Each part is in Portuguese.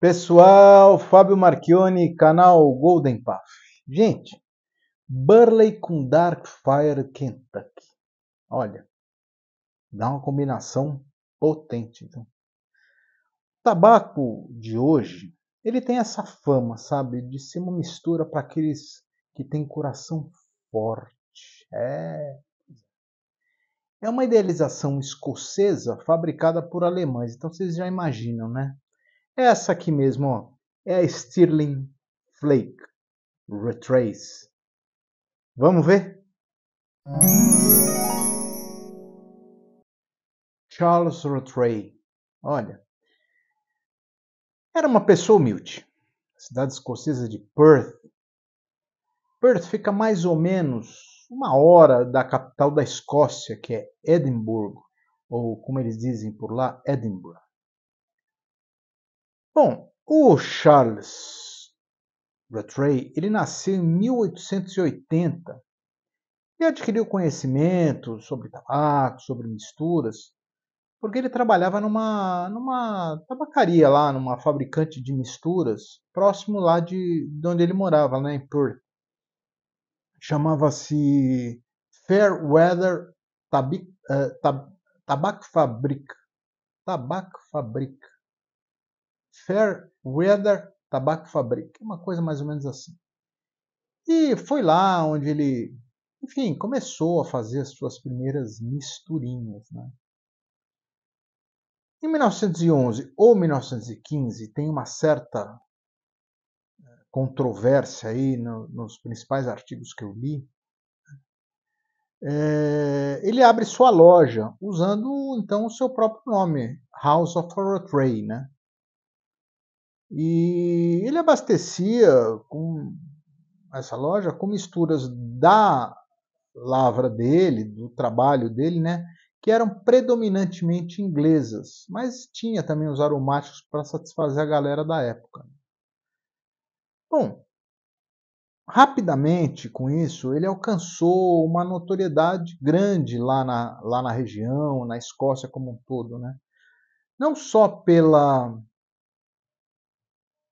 Pessoal, Fábio Marchione, canal Golden Path. Gente, Burley com Dark Fire Kentucky. Olha, dá uma combinação potente. Então. O tabaco de hoje, ele tem essa fama, sabe, de ser uma mistura para aqueles que têm coração forte. É, é. É uma idealização escocesa fabricada por alemães, então vocês já imaginam, né? Essa aqui mesmo, ó, é a Stirling Flake Retrace. Vamos ver? Charles Rattray. Olha, era uma pessoa humilde. Cidade escocesa de Perth. Perth fica mais ou menos uma hora da capital da Escócia, que é Edimburgo, ou como eles dizem por lá, Edinburgh. Bom, o Charles Rattray, ele nasceu em 1880 e adquiriu conhecimento sobre tabaco, sobre misturas, porque ele trabalhava numa, numa tabacaria lá, numa fabricante de misturas, próximo lá de, de onde ele morava, né, em Perth. Chamava-se Fairweather Tabic, uh, tab, Tabac Fabric. Tabac Fabric. Fair Weather Tobacco Fabric, uma coisa mais ou menos assim. E foi lá onde ele, enfim, começou a fazer as suas primeiras misturinhas. Né? Em 1911 ou 1915 tem uma certa eh, controvérsia aí no, nos principais artigos que eu li. É, ele abre sua loja usando então o seu próprio nome, House of Rattray, né? E ele abastecia com essa loja com misturas da lavra dele, do trabalho dele, né, que eram predominantemente inglesas, mas tinha também os aromáticos para satisfazer a galera da época. Bom, rapidamente com isso, ele alcançou uma notoriedade grande lá na, lá na região, na Escócia como um todo, né? Não só pela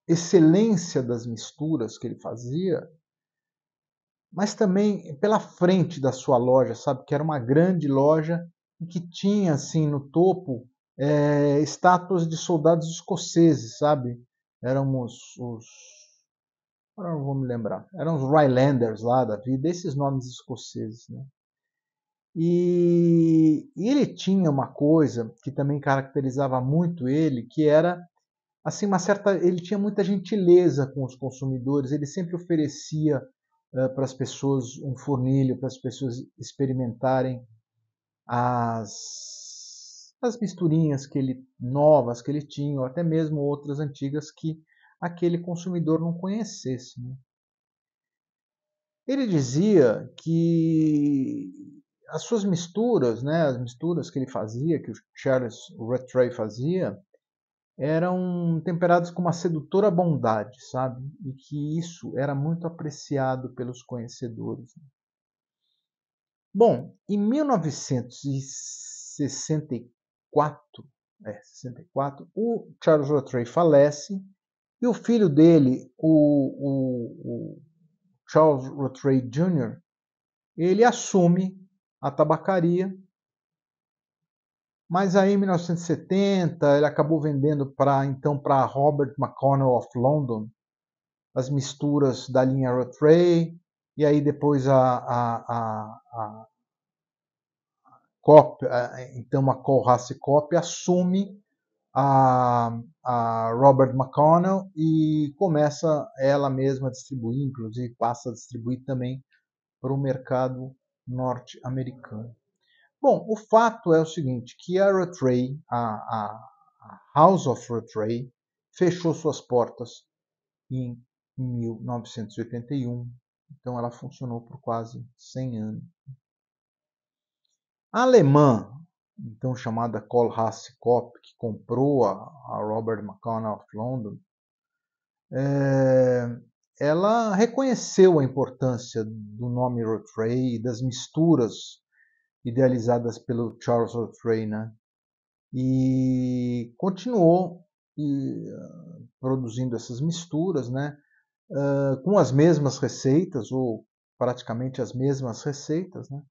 excelência das misturas que ele fazia, mas também pela frente da sua loja, sabe? Que era uma grande loja e que tinha, assim, no topo é, estátuas de soldados escoceses, sabe? Éramos os. Agora não vou me lembrar. Eram os Rylanders lá da vida, esses nomes escoceses, né? E, e ele tinha uma coisa que também caracterizava muito ele, que era assim uma certa ele tinha muita gentileza com os consumidores ele sempre oferecia uh, para as pessoas um fornilho para as pessoas experimentarem as as misturinhas que ele novas que ele tinha ou até mesmo outras antigas que aquele consumidor não conhecesse né? ele dizia que as suas misturas né as misturas que ele fazia que o Charles Rattray fazia eram temperados com uma sedutora bondade, sabe? E que isso era muito apreciado pelos conhecedores. Bom, em 1964, é, 64, o Charles Rattray falece e o filho dele, o, o, o Charles Rattray Jr., ele assume a tabacaria mas aí em 1970 ele acabou vendendo para então para Robert McConnell of London as misturas da linha Rattray e aí depois a, a, a, a Cop, então a Colrace Cop assume a, a Robert McConnell e começa ela mesma a distribuir, inclusive passa a distribuir também para o mercado norte-americano. Bom, o fato é o seguinte, que a Rattray, a, a, House of Rattray, fechou suas portas em 1981. Então ela funcionou por quase 100 anos. A alemã, então chamada Kohlhaas Kopp, que comprou a, a Robert McConnell of London, é, ela reconheceu a importância do nome Rattray e das misturas idealizadas pelo Charles O'Fray, né? E continuou e, ah, produzindo essas misturas, né? Uh, com as mesmas receitas ou praticamente as mesmas receitas, né?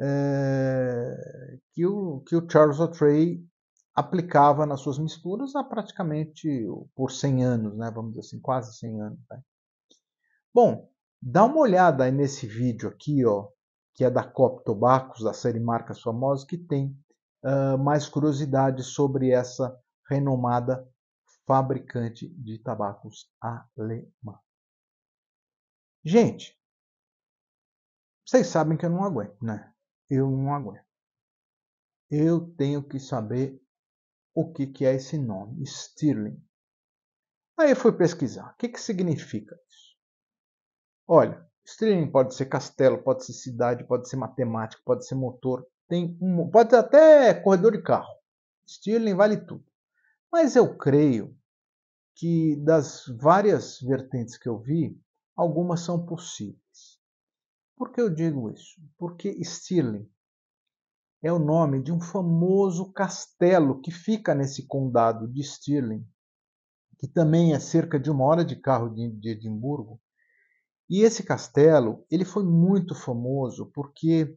É, que, o, que o Charles O'Tray aplicava nas suas misturas há praticamente por 100 anos, né? vamos dizer assim, quase 100 anos. Né? Bom, dá uma olhada aí nesse vídeo aqui, ó, que é da COP Tobacos, da série Marcas Famosas, que tem uh, mais curiosidade sobre essa renomada fabricante de tabacos alemã. Gente, vocês sabem que eu não aguento, né? Eu não aguento. Eu tenho que saber o que, que é esse nome, Stirling. Aí eu fui pesquisar. O que, que significa isso? Olha, Streaming pode ser castelo, pode ser cidade, pode ser matemática, pode ser motor, tem um, pode ser até corredor de carro. Stirling vale tudo. Mas eu creio que das várias vertentes que eu vi, algumas são possíveis. Por que eu digo isso? Porque Stirling é o nome de um famoso castelo que fica nesse condado de Stirling, que também é cerca de uma hora de carro de, Edimburgo, e esse castelo, ele foi muito famoso porque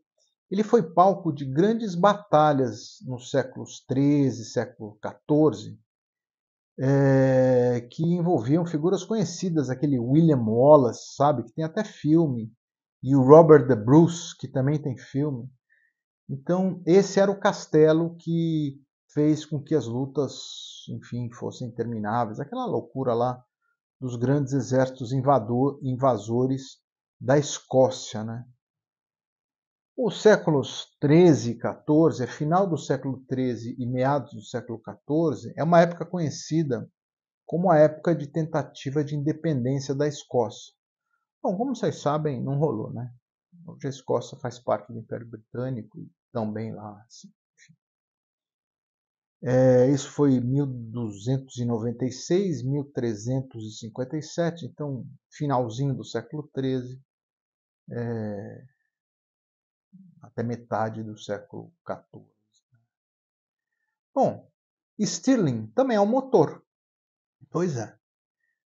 ele foi palco de grandes batalhas nos séculos XIII, século XIV, é, eh, que envolviam figuras conhecidas, aquele William Wallace, sabe, que tem até filme, e o Robert the Bruce, que também tem filme. Então, esse era o castelo que fez com que as lutas, enfim, fossem intermináveis, aquela loucura lá dos grandes exércitos invador, invasores da Escócia. Né? Os séculos XIII, e 14, final do século XIII e meados do século XIV é uma época conhecida como a época de tentativa de independência da Escócia. Bom, como vocês sabem, não rolou, né? Hoje a Escócia faz parte do Império Britânico e também lá assim, é, isso foi 1296, 1357, então finalzinho do século XIII, é, até metade do século XIV. Né? Bom, Stirling também é um motor. Pois é.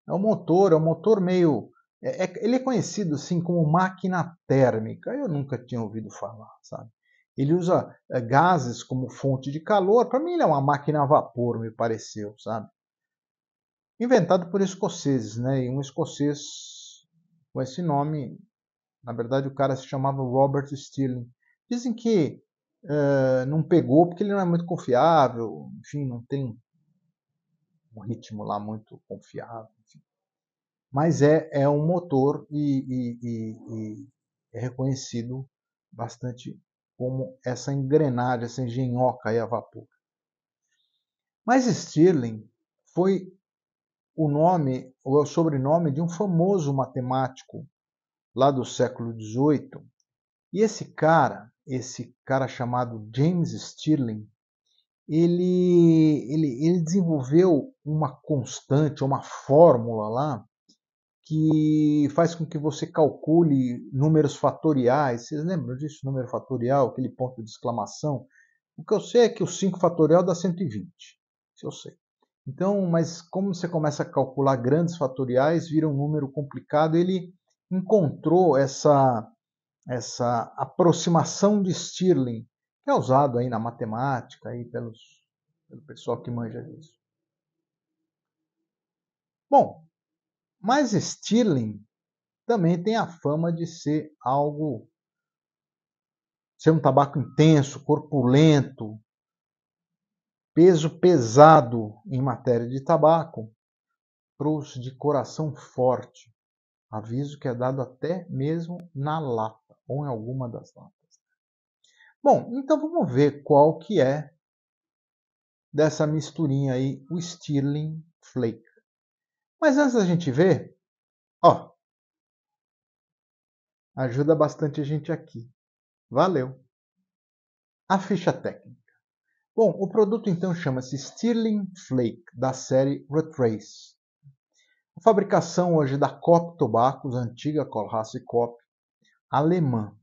É um motor, é um motor meio. É, é, ele é conhecido assim como máquina térmica. Eu nunca tinha ouvido falar, sabe? Ele usa eh, gases como fonte de calor. Para mim, ele é uma máquina a vapor, me pareceu, sabe? Inventado por escoceses, né? E um escocês com esse nome, na verdade, o cara se chamava Robert Stirling. Dizem que uh, não pegou porque ele não é muito confiável, enfim, não tem um ritmo lá muito confiável. Enfim. Mas é, é um motor e, e, e, e é reconhecido bastante como essa engrenagem, essa engenhoca aí a vapor. Mas Stirling foi o nome ou é o sobrenome de um famoso matemático lá do século XVIII. E esse cara, esse cara chamado James Stirling, ele, ele, ele desenvolveu uma constante, uma fórmula lá, que faz com que você calcule números fatoriais. Vocês lembram disso? Número fatorial, aquele ponto de exclamação. O que eu sei é que o 5 fatorial dá 120. Isso eu sei. Então, mas como você começa a calcular grandes fatoriais, vira um número complicado. Ele encontrou essa, essa aproximação de Stirling, que é usado aí na matemática, aí pelos, pelo pessoal que manja disso. Bom, mas Stirling também tem a fama de ser algo ser um tabaco intenso, corpulento, peso pesado em matéria de tabaco para os de coração forte. Aviso que é dado até mesmo na lata ou em alguma das latas. Bom, então vamos ver qual que é dessa misturinha aí, o Stirling Flake. Mas antes da gente ver, ó, ajuda bastante a gente aqui. Valeu! A ficha técnica. Bom, o produto então chama-se Stirling Flake, da série Retrace. A fabricação hoje é da Cop Tobacos, antiga Colhasse Cop, alemã.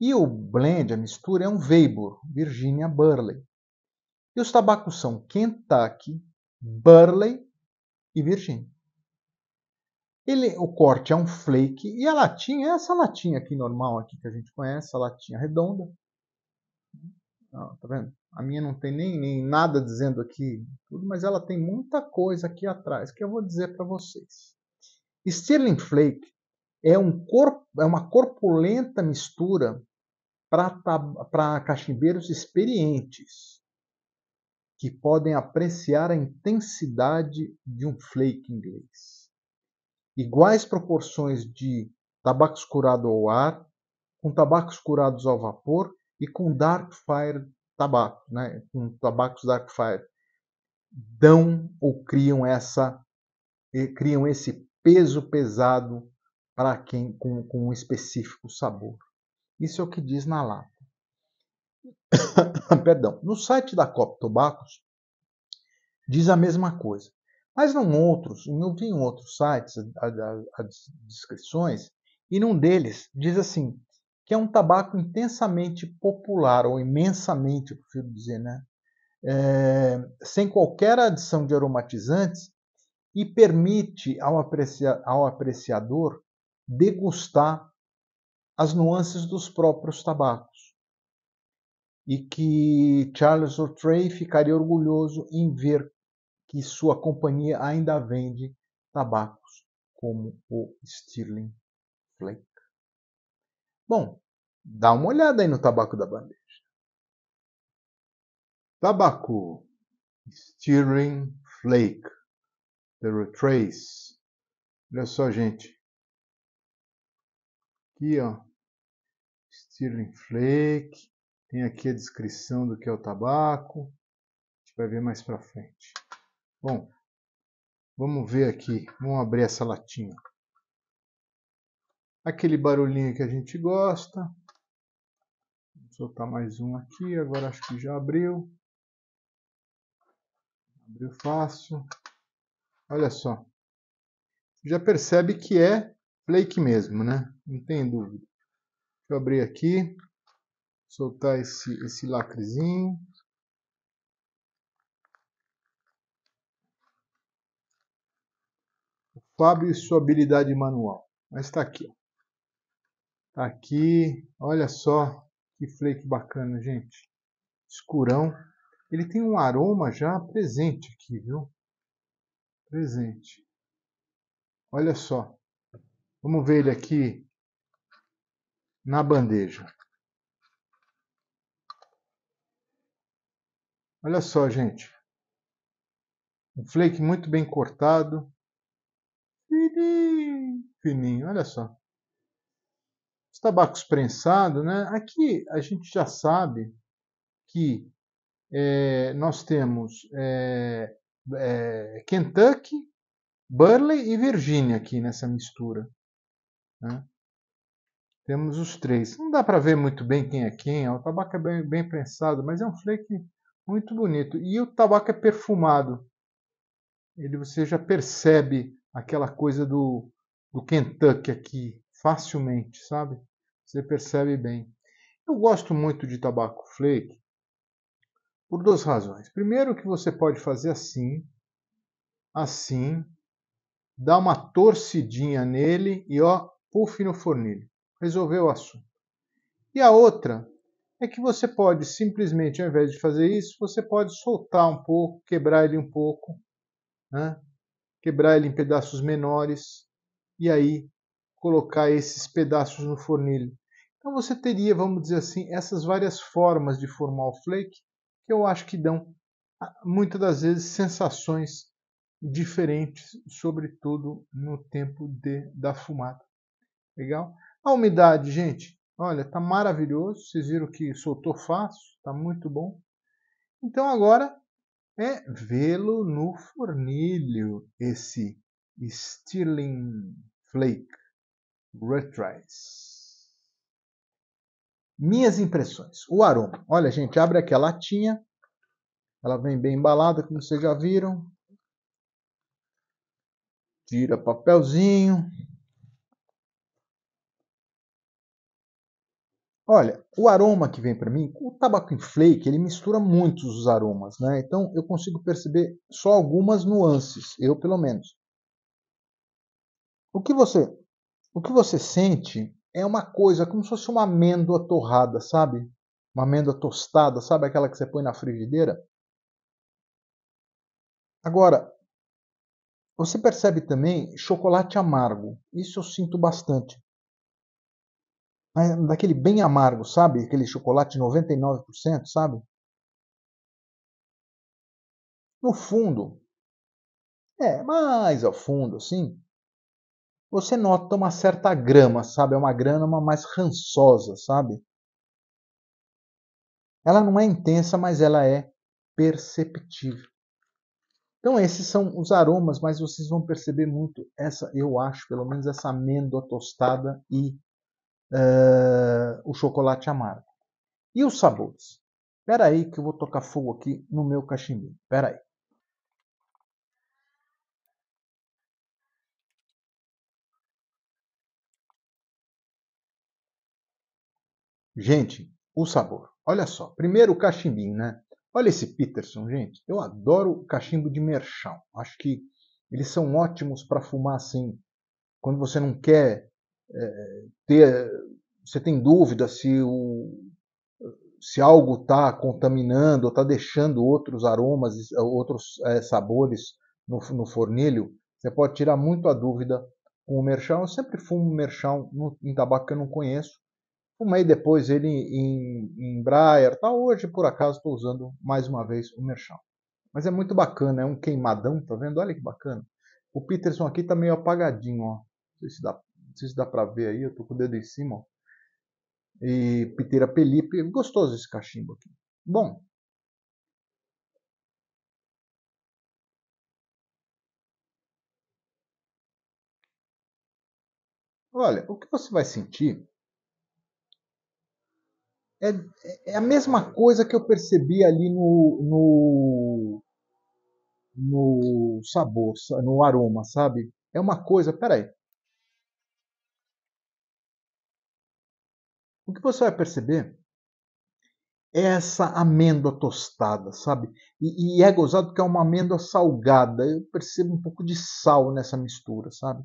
E o blend, a mistura, é um Weibur, Virginia Burley. E os tabacos são Kentucky, Burley e Virginia. Ele, o corte é um flake e a latinha é essa latinha aqui normal aqui que a gente conhece, a latinha redonda. tá vendo? A minha não tem nem, nem nada dizendo aqui, tudo, mas ela tem muita coisa aqui atrás que eu vou dizer para vocês. Sterling Flake é, um corpo, é uma corpulenta mistura para cachimbeiros experientes que podem apreciar a intensidade de um flake inglês iguais proporções de tabacos curado ao ar, com tabacos curados ao vapor e com dark fire tabaco, né? com tabacos dark fire, dão ou criam essa criam esse peso pesado para quem com, com um específico sabor. Isso é o que diz na lata. Perdão. No site da Cop Tobacos diz a mesma coisa. Mas não outros, eu vi outros sites as descrições, e num deles diz assim, que é um tabaco intensamente popular, ou imensamente, eu prefiro dizer, né? É, sem qualquer adição de aromatizantes e permite ao, aprecia, ao apreciador degustar as nuances dos próprios tabacos. E que Charles O'Tray ficaria orgulhoso em ver que sua companhia ainda vende tabacos como o Stirling Flake. Bom, dá uma olhada aí no tabaco da bandeja. Tabaco Stirling Flake The Retrace. Olha só, gente. Aqui, ó. Stirling Flake. Tem aqui a descrição do que é o tabaco. A gente vai ver mais pra frente. Bom, vamos ver aqui. Vamos abrir essa latinha. Aquele barulhinho que a gente gosta. Vou soltar mais um aqui. Agora acho que já abriu. Abriu fácil. Olha só. Já percebe que é flake mesmo, né? Não tem dúvida. Deixa eu abrir aqui. Soltar esse, esse lacrezinho. Fábio e sua habilidade manual. Mas está aqui. Está aqui. Olha só que flake bacana, gente. Escurão. Ele tem um aroma já presente aqui, viu? Presente. Olha só. Vamos ver ele aqui na bandeja. Olha só, gente. Um flake muito bem cortado. Fininho, uhum. fininho, olha só. Os tabacos prensados, né? Aqui a gente já sabe que é, nós temos é, é, Kentucky, Burley e Virgínia aqui nessa mistura. Né? Temos os três. Não dá para ver muito bem quem é quem. O tabaco é bem, bem prensado, mas é um flake muito bonito. E o tabaco é perfumado. Ele você já percebe aquela coisa do, do Kentucky aqui, facilmente, sabe? Você percebe bem. Eu gosto muito de tabaco flake por duas razões. Primeiro que você pode fazer assim, assim, dá uma torcidinha nele e ó, puff no fornilho. Resolveu o assunto. E a outra é que você pode simplesmente, ao invés de fazer isso, você pode soltar um pouco, quebrar ele um pouco, né? quebrar ele em pedaços menores e aí colocar esses pedaços no fornilho. Então você teria, vamos dizer assim, essas várias formas de formar o flake que eu acho que dão ah, muitas das vezes sensações diferentes, sobretudo no tempo de, da fumada. Legal? A umidade, gente, olha, tá maravilhoso. Vocês viram que soltou fácil, tá muito bom. Então agora é vê-lo no fornilho, esse Stealing Flake Retrice. Minhas impressões. O aroma. Olha, gente, abre aqui a latinha. Ela vem bem embalada, como vocês já viram. Tira papelzinho. Olha, o aroma que vem para mim, o tabaco em flake, ele mistura muitos os aromas, né? Então eu consigo perceber só algumas nuances, eu pelo menos. O que você, o que você sente é uma coisa, como se fosse uma amêndoa torrada, sabe? Uma amêndoa tostada, sabe aquela que você põe na frigideira? Agora, você percebe também chocolate amargo. Isso eu sinto bastante daquele bem amargo, sabe? Aquele chocolate 99%, sabe? No fundo, é, mais ao fundo, assim, você nota uma certa grama, sabe? É uma grama mais rançosa, sabe? Ela não é intensa, mas ela é perceptível. Então esses são os aromas, mas vocês vão perceber muito essa, eu acho, pelo menos essa amêndoa tostada e uh, o chocolate amargo. E os sabores? Espera aí que eu vou tocar fogo aqui no meu cachimbo. Espera aí. Gente, o sabor. Olha só. Primeiro o cachimbinho, né? Olha esse Peterson, gente. Eu adoro o cachimbo de merchão. Acho que eles são ótimos para fumar assim, quando você não quer é, ter, você tem dúvida se, o, se algo está contaminando ou está deixando outros aromas, outros é, sabores no, no, fornilho, você pode tirar muito a dúvida com o merchão. Eu sempre fumo merchão no, em tabaco que eu não conheço. Fumei depois ele em, em Brayer, tá? Hoje, por acaso, estou usando mais uma vez o merchão. Mas é muito bacana, é um queimadão, tá vendo? Olha que bacana. O Peterson aqui tá meio apagadinho, ó. Não sei se dá sei se dá pra ver aí, eu tô com o dedo em cima, ó. E piteira pelipe, gostoso esse cachimbo aqui. Bom. Olha, o que você vai sentir é, é a mesma coisa que eu percebi ali no, no, no sabor, no aroma, sabe? É uma coisa, peraí, o que você vai perceber é essa amêndoa tostada, sabe? E, e é gozado que é uma amêndoa salgada. Eu percebo um pouco de sal nessa mistura, sabe?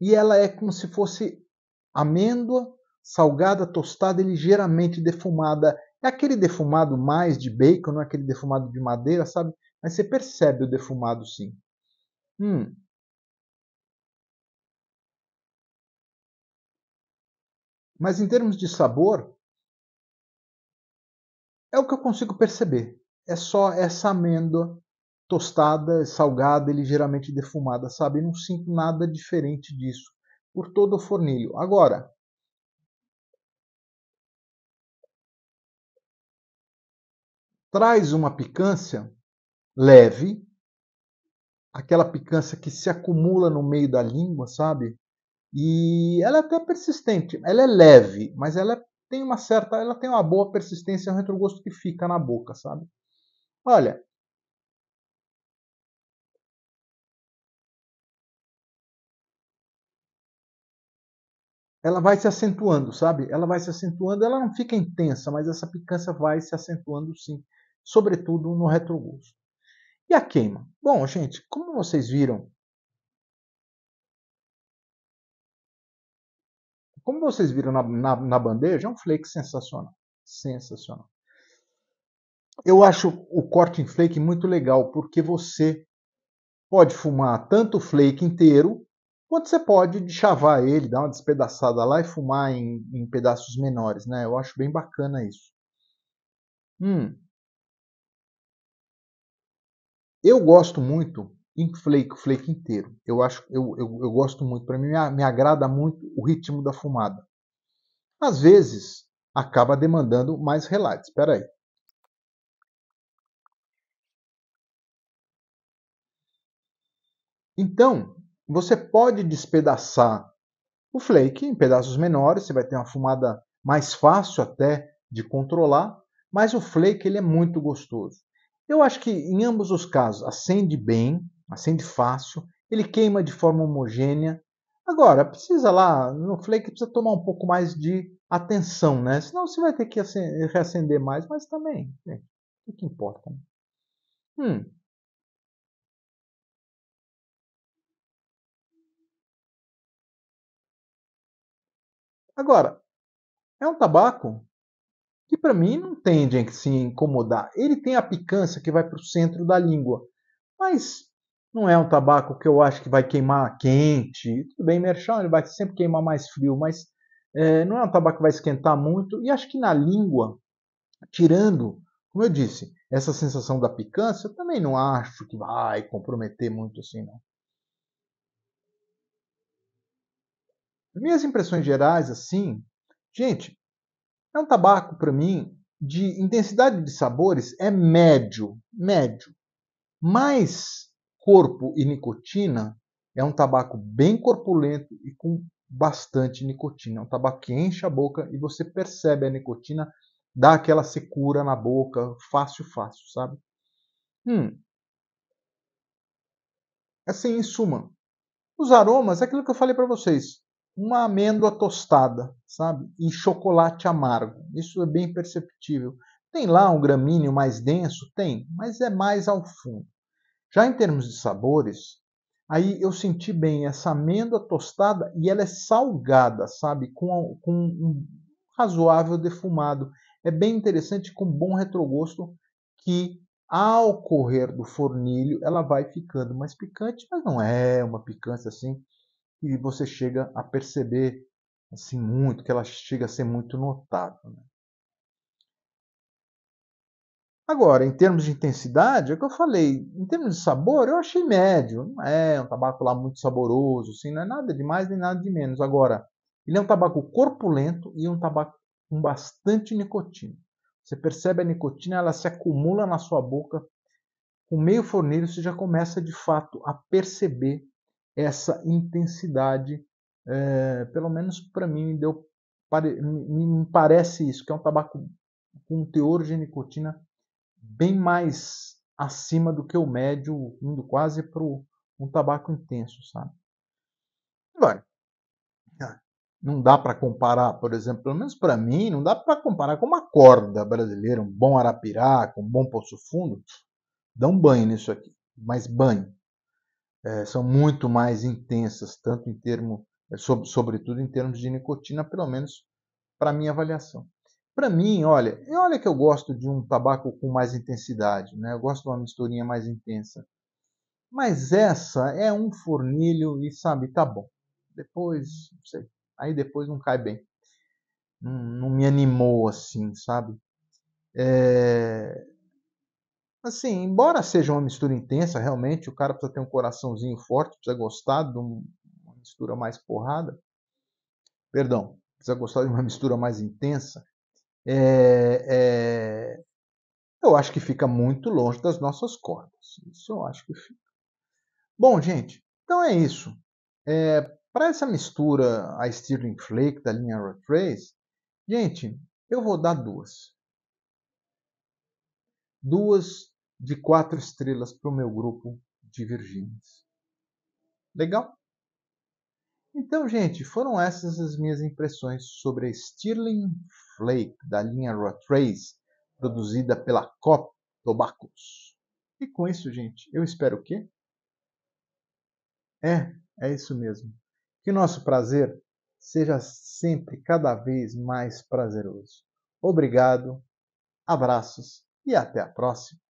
E ela é como se fosse amêndoa salgada, tostada e ligeiramente defumada. É aquele defumado mais de bacon, não é aquele defumado de madeira, sabe? Mas você percebe o defumado sim. Hum, Mas em termos de sabor, é o que eu consigo perceber. É só essa amêndoa tostada, salgada e ligeiramente defumada, sabe? Eu não sinto nada diferente disso por todo o fornilho. Agora, traz uma picância leve, aquela picância que se acumula no meio da língua, sabe? E ela é até persistente, ela é leve, mas ela tem uma certa, ela tem uma boa persistência, um retrogosto que fica na boca, sabe? Olha, ela vai se acentuando, sabe? Ela vai se acentuando, ela não fica intensa, mas essa picância vai se acentuando sim, sobretudo no retrogosto. E a queima? Bom, gente, como vocês viram, Como vocês viram na, na, na bandeja, é um flake sensacional. Sensacional. Eu acho o corte em flake muito legal, porque você pode fumar tanto o flake inteiro, quanto você pode chavar ele, dar uma despedaçada lá e fumar em, em pedaços menores, né? Eu acho bem bacana isso. Hum. Eu gosto muito Ink Flake, o flake inteiro. Eu acho, eu, eu, eu gosto muito, para mim me, me agrada muito o ritmo da fumada. Às vezes acaba demandando mais relatos. Espera aí. Então, você pode despedaçar o flake em pedaços menores, você vai ter uma fumada mais fácil até de controlar, mas o flake ele é muito gostoso. Eu acho que em ambos os casos acende bem, acende fácil, ele queima de forma homogênea. Agora, precisa lá, no flake precisa tomar um pouco mais de atenção, né? Senão você vai ter que reacender mais, mas também, né? o que importa? Né? Hum. Agora, é um tabaco que para mim não tende a se incomodar. Ele tem a picância que vai para o centro da língua, mas não é um tabaco que eu acho que vai queimar quente. Tudo bem, merchan, ele vai sempre queimar mais frio, mas é, não é um tabaco que vai esquentar muito. E acho que na língua, tirando, como eu disse, essa sensação da picância, eu também não acho que vai comprometer muito assim, não. Minhas impressões gerais, assim, gente, é um tabaco para mim de intensidade de sabores é médio, médio. Mas corpo e nicotina, é um tabaco bem corpulento e com bastante nicotina. É um tabaco que enche a boca e você percebe a nicotina, dá aquela secura na boca, fácil, fácil, sabe? Hum. Assim, em suma, os aromas, é aquilo que eu falei para vocês, uma amêndoa tostada, sabe? E chocolate amargo. Isso é bem perceptível. Tem lá um gramíneo mais denso? Tem, mas é mais ao fundo. Já em termos de sabores, aí eu senti bem essa amêndoa tostada e ela é salgada, sabe? Com, com um razoável defumado. É bem interessante, com bom retrogosto, que ao correr do fornilho ela vai ficando mais picante, mas não é uma picância assim que você chega a perceber assim muito, que ela chega a ser muito notável. Né? Agora, em termos de intensidade, é o que eu falei, em termos de sabor, eu achei médio. Não é um tabaco lá muito saboroso, assim, não é nada de mais nem nada de menos. Agora, ele é um tabaco corpulento e um tabaco com bastante nicotina. Você percebe a nicotina, ela se acumula na sua boca. Com meio fornilho, você já começa de fato a perceber essa intensidade. É, pelo menos para mim, deu, pare, me, me parece isso, que é um tabaco com teor de nicotina bem mais acima do que o médio, indo quase para um tabaco intenso, sabe? É. Não dá para comparar, por exemplo, pelo menos para mim, não dá para comparar com uma corda brasileira, um bom arapiraca, um bom poço fundo. Dá um banho nisso aqui, mas banho. É, são muito mais intensas, tanto em termos, é, sobretudo em termos de nicotina, pelo menos para minha avaliação. Para mim, olha, e olha que eu gosto de um tabaco com mais intensidade, né? Eu gosto de uma misturinha mais intensa. Mas essa é um fornilho e sabe, tá bom. Depois, não sei, aí depois não cai bem. Não, não me animou assim, sabe? É... Assim, embora seja uma mistura intensa, realmente o cara precisa ter um coraçãozinho forte, precisa gostar de uma mistura mais porrada. Perdão, precisa gostar de uma mistura mais intensa é, é, eu acho que fica muito longe das nossas cordas. Isso eu acho que fica. Bom, gente, então é isso. É, Para essa mistura a Stirling Flake da linha Road Trace, gente, eu vou dar duas. Duas de quatro estrelas para o meu grupo de Virgínias. Legal? Então, gente, foram essas as minhas impressões sobre a Stirling Flake da linha Rotrace, produzida pela Cop Tobaccos. E com isso, gente, eu espero o quê? É, é isso mesmo. Que nosso prazer seja sempre cada vez mais prazeroso. Obrigado, abraços e até a próxima!